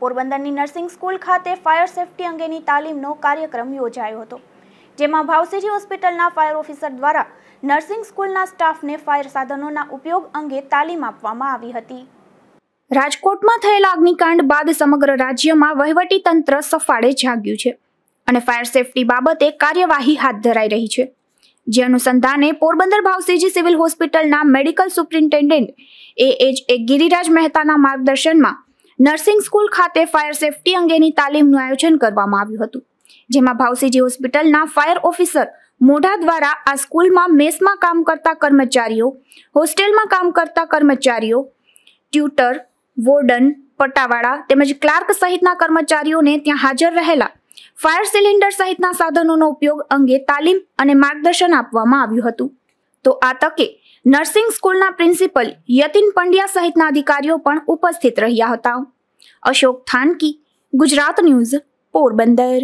પોરબંદરની nursing school ખાતે fire safety અંગેની તાલીમનો કાર્યક્રમ યોજાયો હતો જેમાં ભાવસીજી હોસ્પિટલના ફાયર ઓફિસર દ્વારા નર્સિંગ સ્કૂલના સ્ટાફને ફાયર સાધનોના ઉપયોગ અંગે તાલીમ આપવામાં આવી હતી રાજકોટમાં થયેલા અગ્નિકાંડ બાદ સમગ્ર રાજ્યમાં વહીવટી તંત્ર સફાળે જાગ્યું છે અને ફાયર સેફટી બાબતે કાર્યવાહી હાથ ધરાઈ રહી છે જે અનુસંધાને પોરબંદર ભાવસીજી સિવિલ હોસ્પિટલના medical superintendent A H A Giriraj મહેતાના માર્ગદર્શનમાં નર્સિંગ સ્કૂલ ખાતે ફાયર સેફટી અંગેની તાલીમનું આયોજન કરવામાં આવ્યું હતું જેમાં ભાવસીજી હોસ્પિટલના ફાયર ઓફિસર મોઢા દ્વારા આ સ્કૂલમાં મેસમાં કામ કરતા કર્મચારીઓ હોસ્ટેલમાં કામ કરતા કર્મચારીઓ ટ્યુટર વોર્ડન પટ્ટાવાળા તેમજ ક્લાર્ક સહિતના કર્મચારીઓને ત્યાં હાજર રહેલા ફાયર સિલિન્ડર સહિતના સાધનોનો ઉપયોગ અંગે તાલીમ અને માર્ગદર્શન આપવામાં આવ્યું હતું તો આ તકે નર્સિંગ સ્કૂલના પ્રિન્સિપલ યતિન પંડ્યા સહિતના અધિકારીઓ પણ ઉપસ્થિત રહ્યા હતા અશોક થાનકી ગુજરાત ન્યૂઝ પોરબંદર